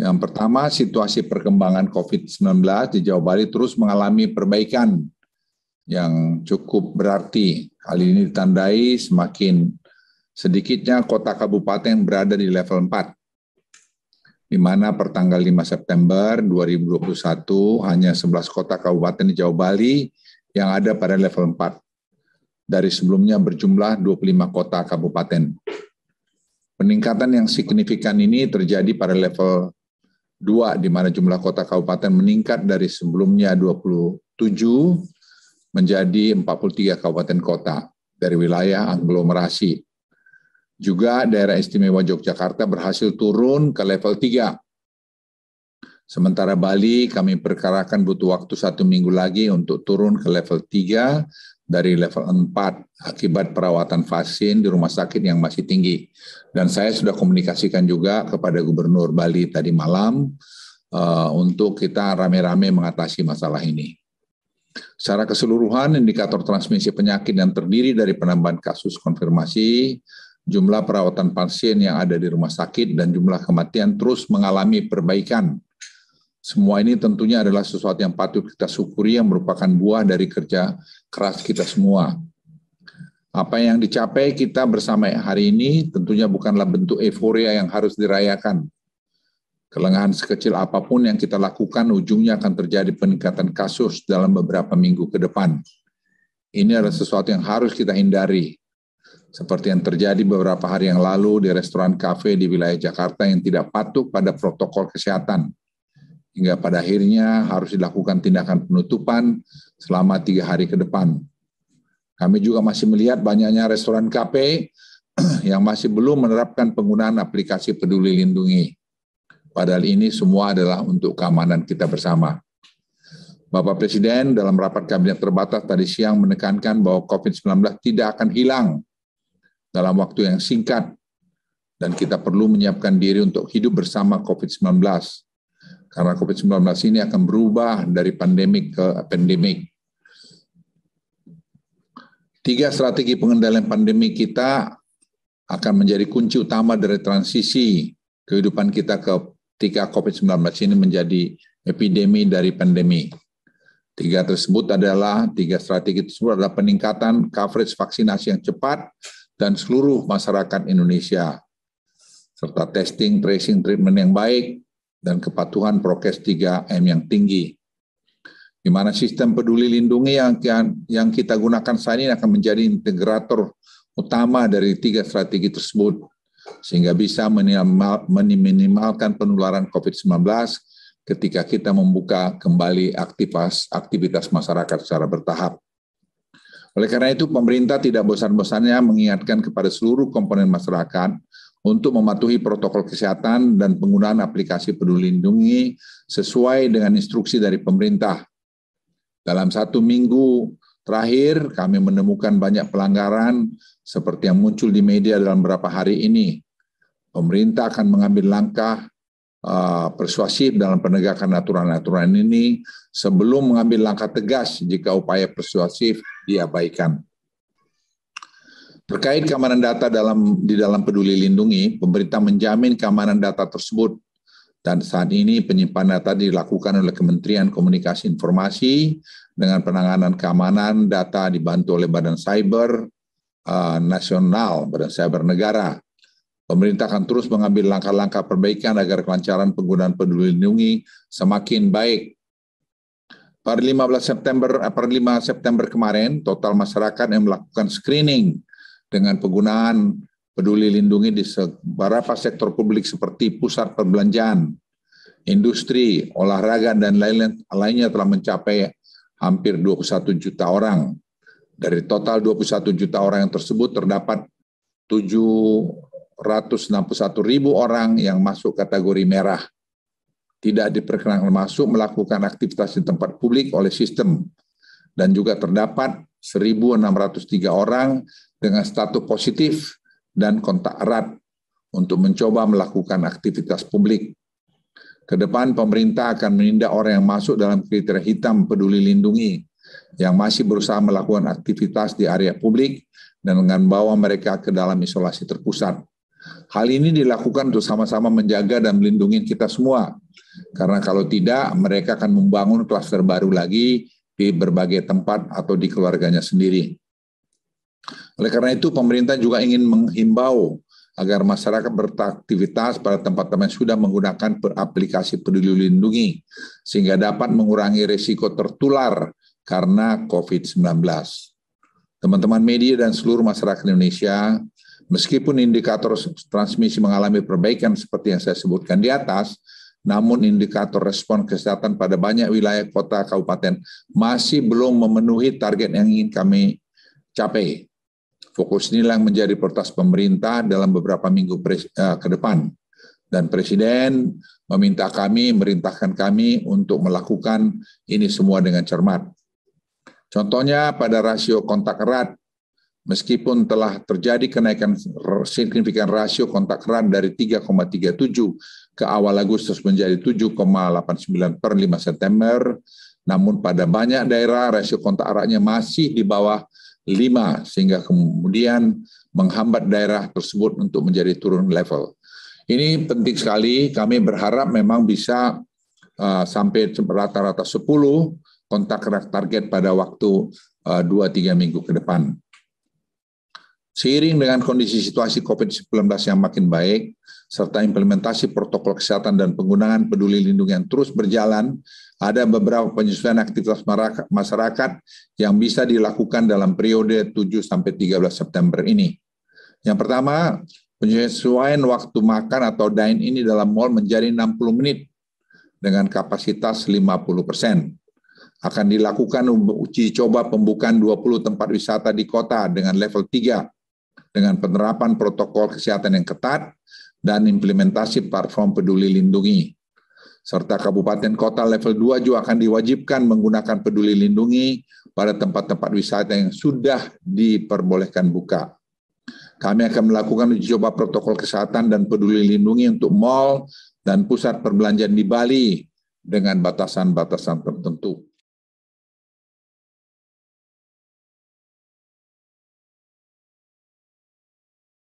Yang pertama, situasi perkembangan COVID-19 di Jawa Bali terus mengalami perbaikan yang cukup berarti. Hal ini ditandai semakin sedikitnya kota kabupaten berada di level 4 di mana pertanggal 5 September 2021 hanya 11 kota kabupaten di Jawa Bali yang ada pada level 4. Dari sebelumnya berjumlah 25 kota kabupaten. Peningkatan yang signifikan ini terjadi pada level dua di mana jumlah kota kabupaten meningkat dari sebelumnya 27 menjadi 43 kabupaten kota dari wilayah aglomerasi. Juga daerah istimewa Yogyakarta berhasil turun ke level 3. Sementara Bali kami perkarakan butuh waktu satu minggu lagi untuk turun ke level 3 dari level 4 akibat perawatan vaksin di rumah sakit yang masih tinggi. Dan saya sudah komunikasikan juga kepada Gubernur Bali tadi malam uh, untuk kita rame-rame mengatasi masalah ini. Secara keseluruhan, indikator transmisi penyakit yang terdiri dari penambahan kasus konfirmasi, jumlah perawatan pasien yang ada di rumah sakit, dan jumlah kematian terus mengalami perbaikan semua ini tentunya adalah sesuatu yang patut kita syukuri yang merupakan buah dari kerja keras kita semua. Apa yang dicapai kita bersama hari ini tentunya bukanlah bentuk euforia yang harus dirayakan. Kelengahan sekecil apapun yang kita lakukan ujungnya akan terjadi peningkatan kasus dalam beberapa minggu ke depan. Ini adalah sesuatu yang harus kita hindari. Seperti yang terjadi beberapa hari yang lalu di restoran kafe di wilayah Jakarta yang tidak patuh pada protokol kesehatan hingga pada akhirnya harus dilakukan tindakan penutupan selama tiga hari ke depan. Kami juga masih melihat banyaknya restoran kafe yang masih belum menerapkan penggunaan aplikasi peduli lindungi. Padahal ini semua adalah untuk keamanan kita bersama. Bapak Presiden dalam rapat kabinet terbatas tadi siang menekankan bahwa COVID-19 tidak akan hilang dalam waktu yang singkat dan kita perlu menyiapkan diri untuk hidup bersama COVID-19 karena COVID-19 ini akan berubah dari pandemik ke pandemik. Tiga strategi pengendalian pandemi kita akan menjadi kunci utama dari transisi kehidupan kita ketika COVID-19 ini menjadi epidemi dari pandemi. Tiga tersebut adalah, tiga strategi tersebut adalah peningkatan coverage vaksinasi yang cepat dan seluruh masyarakat Indonesia, serta testing, tracing, treatment yang baik, dan kepatuhan prokes 3M yang tinggi. Di mana sistem peduli lindungi yang, yang kita gunakan saat ini akan menjadi integrator utama dari tiga strategi tersebut, sehingga bisa meminimalkan penularan COVID-19 ketika kita membuka kembali aktivitas, aktivitas masyarakat secara bertahap. Oleh karena itu, pemerintah tidak bosan-bosannya mengingatkan kepada seluruh komponen masyarakat untuk mematuhi protokol kesehatan dan penggunaan aplikasi Peduli Lindungi sesuai dengan instruksi dari pemerintah. Dalam satu minggu terakhir, kami menemukan banyak pelanggaran seperti yang muncul di media dalam beberapa hari ini. Pemerintah akan mengambil langkah uh, persuasif dalam penegakan aturan-aturan ini sebelum mengambil langkah tegas jika upaya persuasif diabaikan. Terkait keamanan data dalam di dalam Peduli Lindungi, pemerintah menjamin keamanan data tersebut dan saat ini penyimpanan data dilakukan oleh Kementerian Komunikasi Informasi dengan penanganan keamanan data dibantu oleh Badan Cyber uh, eh, Nasional, Badan Cyber Negara. Pemerintah akan terus mengambil langkah-langkah perbaikan agar kelancaran penggunaan Peduli Lindungi semakin baik Per 15 September eh, per 5 September kemarin total masyarakat yang melakukan screening dengan penggunaan peduli lindungi di beberapa sektor publik seperti pusat perbelanjaan, industri, olahraga, dan lain-lainnya lain telah mencapai hampir 21 juta orang. Dari total 21 juta orang yang tersebut terdapat 761 ribu orang yang masuk kategori merah. Tidak diperkenankan masuk melakukan aktivitas di tempat publik oleh sistem. Dan juga terdapat 1.603 orang dengan status positif dan kontak erat untuk mencoba melakukan aktivitas publik. Kedepan pemerintah akan menindak orang yang masuk dalam kriteria hitam peduli lindungi yang masih berusaha melakukan aktivitas di area publik dan dengan bawa mereka ke dalam isolasi terpusat. Hal ini dilakukan untuk sama-sama menjaga dan melindungi kita semua. Karena kalau tidak, mereka akan membangun kluster baru lagi di berbagai tempat atau di keluarganya sendiri. Oleh karena itu, pemerintah juga ingin menghimbau agar masyarakat beraktivitas pada tempat-tempat yang sudah menggunakan aplikasi Peduli Lindungi, sehingga dapat mengurangi risiko tertular karena COVID-19. Teman-teman media dan seluruh masyarakat Indonesia, meskipun indikator transmisi mengalami perbaikan seperti yang saya sebutkan di atas, namun indikator respon kesehatan pada banyak wilayah kota kabupaten masih belum memenuhi target yang ingin kami capai. Fokus inilah yang menjadi prioritas pemerintah dalam beberapa minggu eh, ke depan. Dan Presiden meminta kami, merintahkan kami untuk melakukan ini semua dengan cermat. Contohnya pada rasio kontak erat meskipun telah terjadi kenaikan signifikan rasio kontak erat dari 3,37 ke awal Agustus menjadi 7,89 per 5 September, namun pada banyak daerah rasio kontak eratnya masih di bawah 5 sehingga kemudian menghambat daerah tersebut untuk menjadi turun level. Ini penting sekali, kami berharap memang bisa uh, sampai rata-rata 10 kontak erat target pada waktu uh, eh, 2-3 minggu ke depan. Seiring dengan kondisi situasi COVID-19 yang makin baik, serta implementasi protokol kesehatan dan penggunaan peduli lindung yang terus berjalan, ada beberapa penyesuaian aktivitas masyarakat yang bisa dilakukan dalam periode 7-13 September ini. Yang pertama, penyesuaian waktu makan atau dine ini dalam mal menjadi 60 menit dengan kapasitas 50 persen akan dilakukan uji coba pembukaan 20 tempat wisata di kota dengan level 3 dengan penerapan protokol kesehatan yang ketat dan implementasi platform peduli lindungi. Serta kabupaten kota level 2 juga akan diwajibkan menggunakan peduli lindungi pada tempat-tempat wisata yang sudah diperbolehkan buka. Kami akan melakukan uji coba protokol kesehatan dan peduli lindungi untuk mal dan pusat perbelanjaan di Bali dengan batasan-batasan tertentu.